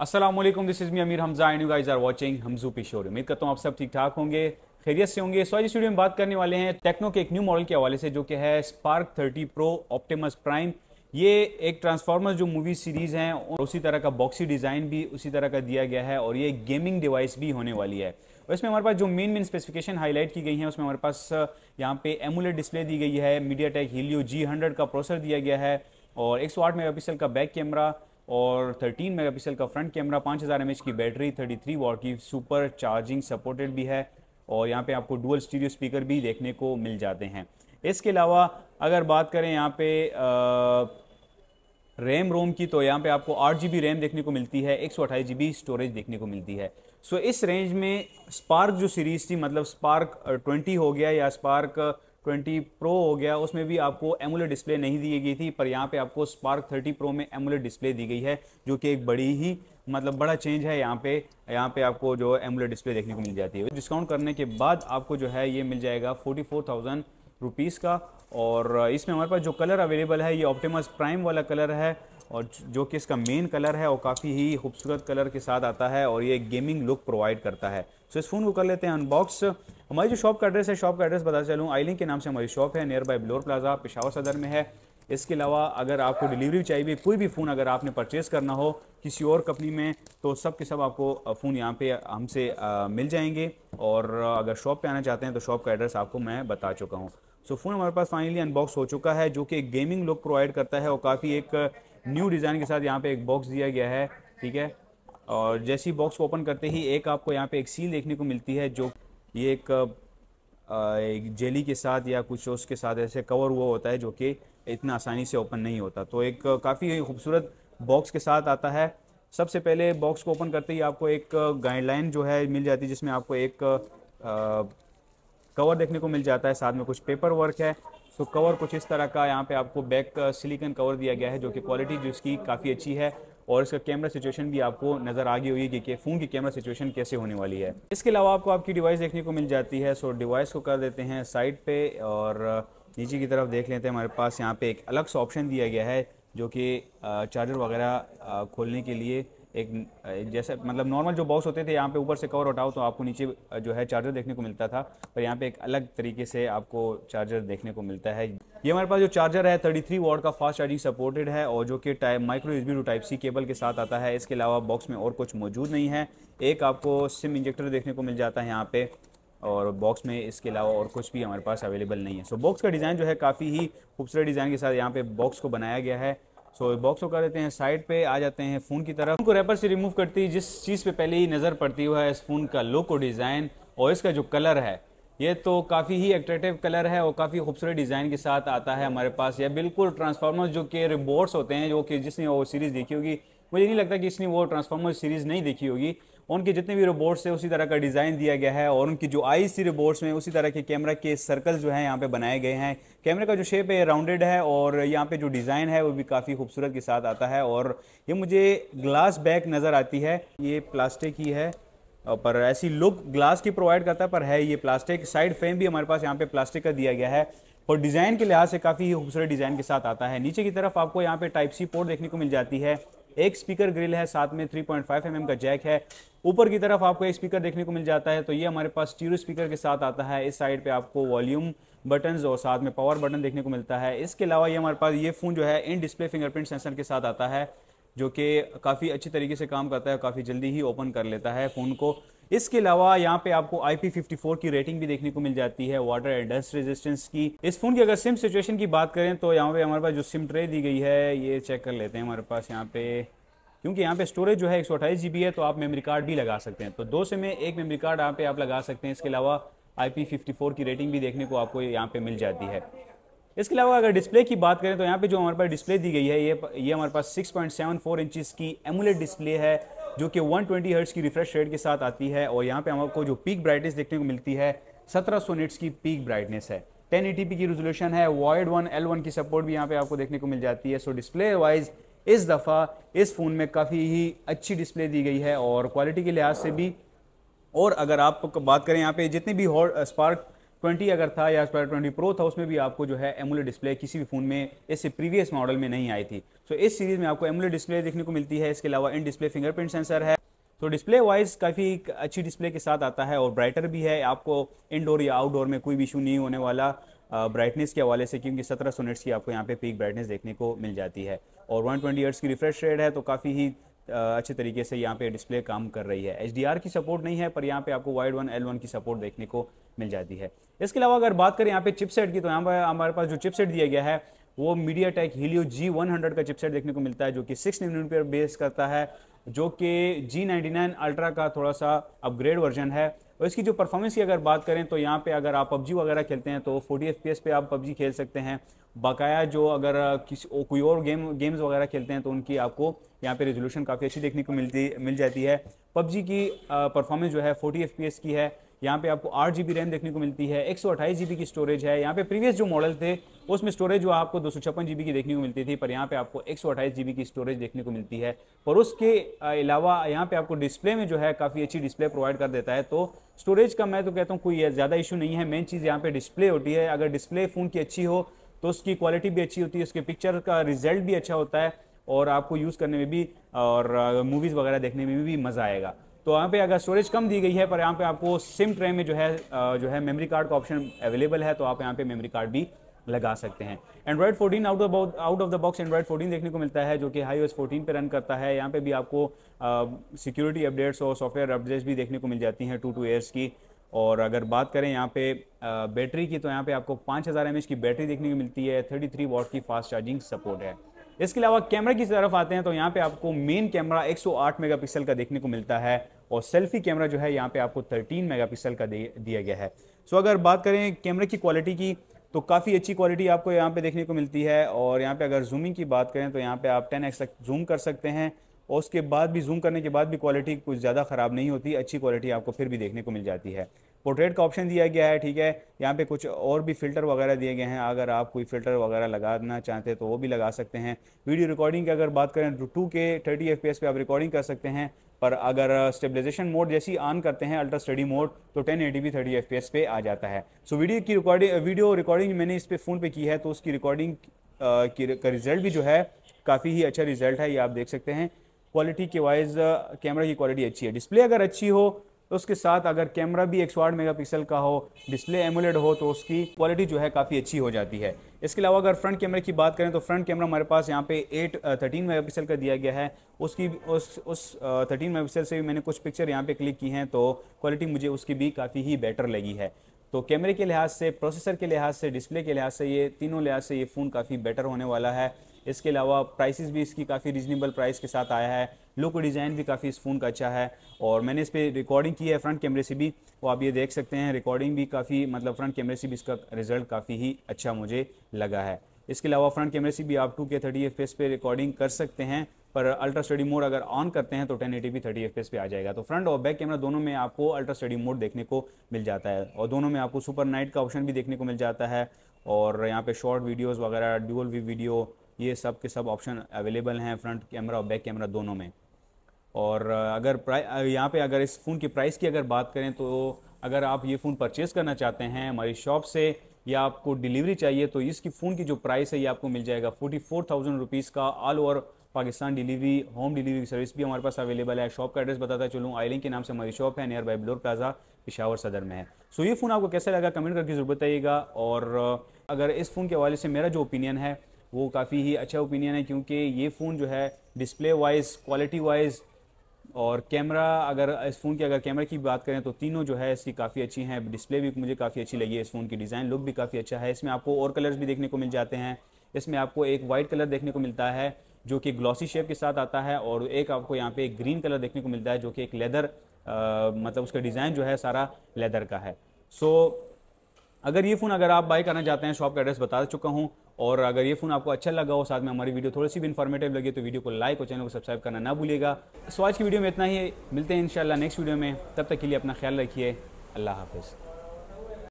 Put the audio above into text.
Aslam this is me Amir Hamza and you guys are watching हमजू पिशोर उम्मीद करता हूँ आप सब ठीक ठाक होंगे खैरियत से होंगे सॉरी स्टूडियो में बात करने वाले हैं टेक्नो के एक न्यू मॉडल के हवाले से जो कि है स्पार्क 30 प्रो ऑप्टिमस प्राइम ये एक ट्रांसफार्मर जो मूवी सीरीज़ हैं और उसी तरह का बॉक्सी डिज़ाइन भी उसी तरह का दिया गया है और ये गेमिंग डिवाइस भी होने वाली है और इसमें हमारे पास जो मेन मेन स्पेसिफिकेशन हाईलाइट की गई है उसमें हमारे पास यहाँ पे एमुलेट डिस्प्ले दी गई है MediaTek Helio G hundred का प्रोसर दिया गया है और एक सौ आठ मेगा पिक्सल का बैक कैमरा और 13 मेगापिक्सल का फ्रंट कैमरा 5000 हज़ार की बैटरी 33 वॉट की सुपर चार्जिंग सपोर्टेड भी है और यहाँ पे आपको डुअल स्टीरियो स्पीकर भी देखने को मिल जाते हैं इसके अलावा अगर बात करें यहाँ पे रैम रोम की तो यहाँ पे आपको आठ जी रैम देखने को मिलती है एक सौ स्टोरेज देखने को मिलती है सो इस रेंज में स्पार्क जो सीरीज़ थी मतलब स्पार्क ट्वेंटी हो गया या स्पार्क ट्वेंटी प्रो हो गया उसमें भी आपको एमुलेट डिस्प्ले नहीं दी गई थी पर यहाँ पे आपको स्पार्क थर्टी प्रो में एमुलेट डिस्प्ले दी गई है जो कि एक बड़ी ही मतलब बड़ा चेंज है यहाँ पे यहाँ पे आपको जो एमुलेट डिस्प्ले देखने को मिल जाती है डिस्काउंट करने के बाद आपको जो है ये मिल जाएगा फोर्टी फोर थाउजेंड रुपीज़ का और इसमें हमारे पास जो कलर अवेलेबल है ये ऑप्टिमस प्राइम वाला कलर है और जो कि इसका मेन कलर है वो काफ़ी ही खूबसूरत कलर के साथ आता है और ये गेमिंग लुक प्रोवाइड करता है सो इस फ़ोन को कर लेते हैं अनबॉक्स हमारी जो शॉप का एड्रेस है शॉप का एड्रेस बता चलूँ आइलिंग के नाम से हमारी शॉप है near by Bilour plaza Peshawar Saddar में है इसके अलावा अगर आपको डिलीवरी चाहिए कोई भी फ़ोन अगर आपने परचेस करना हो किसी और कंपनी में तो सब के सब आपको फ़ोन यहाँ पे हमसे मिल जाएंगे और अगर शॉप पे आना चाहते हैं तो शॉप का एड्रेस आपको मैं बता चुका हूँ सो फ़ोन हमारे पास फाइनली अनबॉक्स हो चुका है जो कि एक गेमिंग लुक प्रोवाइड करता है और काफ़ी एक न्यू uh, डिज़ाइन के साथ यहाँ पे एक बॉक्स दिया गया है ठीक है और जैसे ही बॉक्स को ओपन करते ही एक आपको यहाँ पे एक सील देखने को मिलती है जो ये एक, uh, uh, एक जेली के साथ या कुछ उसके साथ ऐसे कवर हुआ होता है जो कि इतना आसानी से ओपन नहीं होता तो एक काफ़ी खूबसूरत बॉक्स के साथ आता है सबसे पहले बॉक्स को ओपन करते ही आपको एक गाइडलाइन जो है मिल जाती है जिसमें आपको एक कवर देखने को मिल जाता है साथ में कुछ पेपर वर्क है तो कवर कुछ इस तरह का यहाँ पे आपको बैक सिलिकन कवर दिया गया है जो कि क्वालिटी जिसकी काफ़ी अच्छी है और इसका कैमरा सिचुएशन भी आपको नज़र आ गई होगी कि, फ़ोन की कैमरा सिचुएशन कैसे होने वाली है इसके अलावा आपको आपकी डिवाइस देखने को मिल जाती है सो डिवाइस को कर देते हैं साइड पे और uh, नीचे की तरफ देख लेते हैं हमारे पास यहाँ पे एक अलग सा ऑप्शन दिया गया है जो कि चार्जर uh, वगैरह uh, खोलने के लिए एक, जैसे मतलब नॉर्मल जो बॉक्स होते थे यहाँ पे ऊपर से कवर उठाओ तो आपको नीचे जो है चार्जर देखने को मिलता था पर यहाँ पे एक अलग तरीके से आपको चार्जर देखने को मिलता है ये हमारे पास जो चार्जर है 33 थ्री का फास्ट चार्जिंग सपोर्टेड है और जो कि type micro USB to type C cable के साथ आता है इसके अलावा बॉक्स में और कुछ मौजूद नहीं है एक आपको सिम इंजेक्टर देखने को मिल जाता है यहाँ पे और बॉक्स में इसके अलावा और कुछ भी हमारे पास अवेलेबल नहीं है सो बॉक्स का डिज़ाइन जो है काफ़ी ही खूबसूरत डिज़ाइन के साथ यहाँ पे बॉक्स को बनाया गया है सो so, बॉक्स को कर देते हैं साइड पे आ जाते हैं फ़ोन की तरफ उनको रैपर से रिमूव करती जिस चीज़ पे पहले ही नज़र पड़ती हुआ है इस फ़ोन का लुक और डिज़ाइन और इसका जो कलर है ये तो काफ़ी ही अट्रेक्टिव कलर है और काफ़ी खूबसूरत डिज़ाइन के साथ आता है हमारे पास यह बिल्कुल ट्रांसफार्मर जो कि रिबोर्ट्स होते हैं जो कि जिसने वो सीरीज़ देखी होगी मुझे नहीं लगता कि इसने वो ट्रांसफार्मर सीरीज़ नहीं देखी होगी उनके जितने भी रोबोट्स है उसी तरह का डिज़ाइन दिया गया है और उनकी जो आई सी रोबोट्स में उसी तरह के कैमरा के सर्कल जो है यहाँ पे बनाए गए हैं कैमरे का जो शेप है राउंडेड है और यहाँ पे जो डिज़ाइन है वो भी काफ़ी खूबसूरत के साथ आता है और ये मुझे ग्लास बैग नज़र आती है ये प्लास्टिक ही है पर ऐसी लुक ग्लास की प्रोवाइड करता है पर है ये प्लास्टिक साइड फ्रेम भी हमारे पास यहाँ पे प्लास्टिक का दिया गया है और डिज़ाइन के लिहाज से काफ़ी खूबसूरत डिज़ाइन के साथ आता है नीचे की तरफ आपको यहाँ पे टाइप सी पोर्ट देखने को मिल जाती है एक स्पीकर ग्रिल है साथ में 3.5 पॉइंट mm का जैक है ऊपर की तरफ आपको एक स्पीकर देखने को मिल जाता है तो ये हमारे पास स्टीरो स्पीकर के साथ आता है इस साइड पे आपको वॉल्यूम बटन और साथ में पावर बटन देखने को मिलता है इसके अलावा ये हमारे पास ये फोन जो है इन डिस्प्ले फिंगरप्रिंट सेंसर के साथ आता है जो कि काफ़ी अच्छी तरीके से काम करता है काफ़ी जल्दी ही ओपन कर लेता है फ़ोन को इसके अलावा यहाँ पे आपको IP54 की रेटिंग भी देखने को मिल जाती है वाटर एंड डस्ट रेजिस्टेंस की इस फोन की अगर सिम सिचुएशन की बात करें तो यहाँ पे हमारे पास जो सिम ट्रे दी गई है ये चेक कर लेते हैं हमारे पास यहाँ पे क्योंकि यहाँ पे स्टोरेज जो है एक सौ है तो आप मेमरी कार्ड भी लगा सकते हैं तो दो सिम में एक मेमरी कार्ड यहाँ पे आप लगा सकते हैं इसके अलावा आई की रेटिंग भी देखने को आपको यहाँ पे मिल जाती है इसके अलावा अगर डिस्प्ले की बात करें तो यहाँ पे जो हमारे पास डिस्प्ले दी गई है ये ये हमारे पास 6.74 पॉइंट की एमुलेट डिस्प्ले है जो कि 120 ट्वेंटी हर्ट्स की रिफ्रेश रेट के साथ आती है और यहाँ पे हमको जो पीक ब्राइटनेस देखने को मिलती है 1700 सौ की पीक ब्राइटनेस है 1080p की रेजोल्यूशन है वॉइड वन एल वन की सपोर्ट भी यहाँ पे आपको देखने को मिल जाती है सो डिस्प्ले वाइज इस दफ़ा इस फ़ोन में काफ़ी ही अच्छी डिस्प्ले दी गई है और क्वालिटी के लिहाज से भी और अगर आप बात करें यहाँ पे जितने भी हॉट स्पार्क uh, ट्वेंटी अगर था या एस्पायर ट्वेंटी प्रो था उसमें भी आपको जो है एमुलेट डिस्प्ले किसी भी फ़ोन में इससे प्रीवियस मॉडल में नहीं आई थी सो इस सीरीज़ में आपको एमुलेट डिस्प्ले देखने को मिलती है इसके अलावा इन डिस्प्ले फिंगरप्रिंट सेंसर है तो डिस्प्ले वाइज काफ़ी अच्छी डिस्प्ले के साथ आता है और ब्राइटर भी है आपको इनडोर या आउटडोर में कोई भी इशू नहीं होने वाला ब्राइटनेस के हवाले से क्योंकि 1700 सौ की आपको यहाँ पे पीक ब्राइटनेस देखने को मिल जाती है और 120 ट्वेंटी की रिफ्रेश रेट है तो काफ़ी ही अच्छे तरीके से यहाँ पे डिस्प्ले काम कर रही है एच की सपोर्ट नहीं है पर यहाँ पे आपको वाइड वन एल वन की सपोर्ट देखने को मिल जाती है इसके अलावा अगर बात करें यहाँ पे चिपसेट की तो यहाँ पर हमारे पास जो चिपसेट दिया गया है वो MediaTek Helio G one hundred का चिपसेट देखने को मिलता है जो कि सिक्स न्यूनपेयर बेस करता है जो कि जी नाइन्टी नाइन अल्ट्रा का थोड़ा सा अपग्रेड वर्जन है और इसकी जो परफॉर्मेंस की अगर बात करें तो यहाँ पे अगर आप पबजी वगैरह खेलते हैं तो 40 एफ पे आप पबजी खेल सकते हैं बाकाया जो अगर किसी कोई और गेम गेम्स वगैरह खेलते हैं तो उनकी आपको यहाँ पे रेजोल्यूशन काफ़ी अच्छी देखने को मिलती मिल जाती है पबजी की परफॉर्मेंस जो है फोर्टी एफ की है यहाँ पे आपको आठ जी रैम देखने को मिलती है एक सौ की स्टोरेज है यहाँ पे प्रीवियस जो मॉडल थे उसमें स्टोरेज जो आपको दो सौ की देखने को मिलती थी पर यहाँ पे आपको एक सौ जीबी की स्टोरेज देखने को मिलती है पर उसके अलावा यहाँ पे आपको डिस्प्ले में जो है काफ़ी अच्छी डिस्प्ले प्रोवाइड कर देता है तो स्टोरेज का मैं तो कहता हूँ कोई ज़्यादा इशू नहीं है मेन चीज़ यहाँ पे डिस्प्ले होती है अगर डिस्प्ले फ़ोन की अच्छी हो तो उसकी क्वालिटी भी अच्छी होती है उसके पिक्चर का रिजल्ट भी अच्छा होता है और आपको यूज़ करने में भी और मूवीज़ वगैरह देखने में भी मज़ा आएगा तो यहाँ पे अगर स्टोरेज कम दी गई है पर यहाँ पे आपको सिम ट्रे में जो है जो है मेमोरी कार्ड का ऑप्शन अवेलेबल है तो आप यहाँ पे मेमोरी कार्ड भी लगा सकते हैं Android 14 out of out of the box Android 14 देखने को मिलता है जो कि हाई एस फोर्टीन रन करता है यहाँ पे भी आपको सिक्योरिटी अपडेट्स और सॉफ्टवेयर अपडेट्स भी देखने को मिल जाती हैं टू टू ईयर्स की और अगर बात करें यहाँ पे बैटरी की तो यहाँ पे आपको पाँच हज़ार की बैटरी देखने को मिलती है थर्टी थ्री वॉट की फास्ट चार्जिंग सपोर्ट है इसके अलावा कैमरा की तरफ आते हैं तो यहाँ पे आपको मेन कैमरा 108 मेगापिक्सल का देखने को मिलता है और सेल्फी कैमरा जो है यहाँ पे आपको 13 मेगापिक्सल का दिया गया है सो अगर बात करें कैमरे की क्वालिटी की तो काफ़ी अच्छी क्वालिटी आपको यहाँ पे देखने को मिलती है और यहाँ पे अगर जूमिंग की बात करें तो यहाँ पे आप टेन तक जूम कर सकते हैं और उसके बाद भी जूम करने के बाद भी क्वालिटी कुछ ज़्यादा ख़राब नहीं होती अच्छी क्वालिटी आपको फिर भी देखने को मिल जाती है पोर्ट्रेट का ऑप्शन दिया गया है ठीक है यहाँ पे कुछ और भी फिल्टर वगैरह दिए गए हैं अगर आप कोई फिल्टर वगैरह लगाना चाहते हैं तो वो भी लगा सकते हैं वीडियो रिकॉर्डिंग की अगर बात करें तो टू के थर्टी एफ पे आप रिकॉर्डिंग कर सकते हैं पर अगर स्टेबलाइजेशन मोड जैसी ऑन करते हैं अल्ट्रा स्टडी मोड तो ten eighty P thirty F पे आ जाता है सो so, वीडियो की रिकॉर्डिंग वीडियो रिकॉर्डिंग मैंने इस पर फ़ोन पे की है तो उसकी रिकॉर्डिंग का रिजल्ट भी जो है काफ़ी ही अच्छा रिजल्ट है ये आप देख सकते हैं क्वालिटी के वाइज कैमरा की क्वालिटी अच्छी है डिस्प्ले अगर अच्छी हो तो उसके साथ अगर कैमरा भी एक सौ आठ पिक्सल का हो डिस्प्ले एमुलेट हो तो उसकी क्वालिटी जो है काफ़ी अच्छी हो जाती है इसके अलावा अगर फ्रंट कैमरे की बात करें तो फ्रंट कैमरा हमारे पास यहाँ पे 8 13 मेगापिक्सल का दिया गया है उसकी उस उस थर्टीन मेगापिक्सल से भी मैंने कुछ पिक्चर यहाँ पे क्लिक की हैं तो क्वालिटी मुझे उसकी भी काफ़ी ही बेटर लगी है तो कैमरे के लिहाज से प्रोसेसर के लिहाज से डिस्प्ले के लिहाज से ये तीनों लिहाज से ये फ़ोन काफ़ी बेटर होने वाला है इसके अलावा प्राइसेस भी इसकी काफ़ी रीजनेबल प्राइस के साथ आया है लुक डिज़ाइन भी काफ़ी इस फ़ोन का अच्छा है और मैंने इस पर रिकॉर्डिंग की है फ्रंट कैमरे से भी तो आप ये देख सकते हैं रिकॉर्डिंग भी काफ़ी मतलब फ्रंट कैमरे से भी इसका रिज़ल्ट काफ़ी ही अच्छा मुझे लगा है इसके अलावा फ्रंट कैमरे से भी आप टू के थर्टी एफ पे रिकॉर्डिंग कर सकते हैं पर अल्ट्रा स्टडी मोड अगर ऑन करते हैं तो ten eighty P thirty F पे आ जाएगा तो फ्रंट और बैक कैमरा दोनों में आपको अल्ट्रा स्टडी मोड देखने को मिल जाता है और दोनों में आपको सुपर नाइट का ऑप्शन भी देखने को मिल जाता है और यहाँ पे शॉर्ट वीडियोस वगैरह ड्यूअल वी वीडियो ये सब के सब ऑप्शन अवेलेबल हैं फ्रंट कैमरा और बैक कैमरा दोनों में और अगर प्राइ यहाँ पर अगर इस फ़ोन की प्राइस की अगर बात करें तो अगर आप ये फ़ोन परचेज़ करना चाहते हैं हमारी शॉप से या आपको डिलीवरी चाहिए तो इसकी फ़ोन की जो प्राइस है ये आपको मिल जाएगा फोर्टी फोर थाउजेंड रुपीज़ का all over Pakistan delivery home delivery service भी हमारे पास अवेलेबल है शॉप का एड्रेस बताता चलूँ आइलिंग के नाम से हमारी शॉप है near by Bilour plaza Peshawar Saddar में है सो so ये फ़ोन आपको कैसा लगा कमेंट करके जरूर बताइएगा और अगर इस फ़ोन के हवाले से मेरा जो ओपिनियन है वो काफ़ी ही अच्छा ओपिनियन है क्योंकि ये फ़ोन जो है डिस्प्ले वाइज क्वालिटी वाइज और कैमरा अगर इस फ़ोन की अगर कैमरा की बात करें तो तीनों जो है इसकी काफ़ी अच्छी हैं डिस्प्ले भी मुझे काफ़ी अच्छी लगी है इस फ़ोन की डिज़ाइन लुक भी काफ़ी अच्छा है इसमें आपको और कलर्स भी देखने को मिल जाते हैं इसमें आपको एक वाइट कलर देखने को मिलता है जो कि ग्लॉसी शेप के साथ आता है और एक आपको यहाँ पे एक ग्रीन कलर देखने को मिलता है जो कि एक लेदर आ, मतलब उसका डिज़ाइन जो है सारा लेदर का है सो so, अगर ये फ़ोन अगर आप बाई करना चाहते हैं शॉप का एड्रेस बता चुका हूँ और अगर ये फ़ोन आपको अच्छा लगा हो साथ में हमारी वीडियो थोड़ी सी भी इन्फॉर्मेटिव लगी तो वीडियो को लाइक और चैनल को सब्सक्राइब करना ना भूलिएगा सो तो आज की वीडियो में इतना ही मिलते हैं इंशाल्लाह नेक्स्ट वीडियो में तब तक के लिए अपना ख्याल रखिए अल्लाह हाफिज़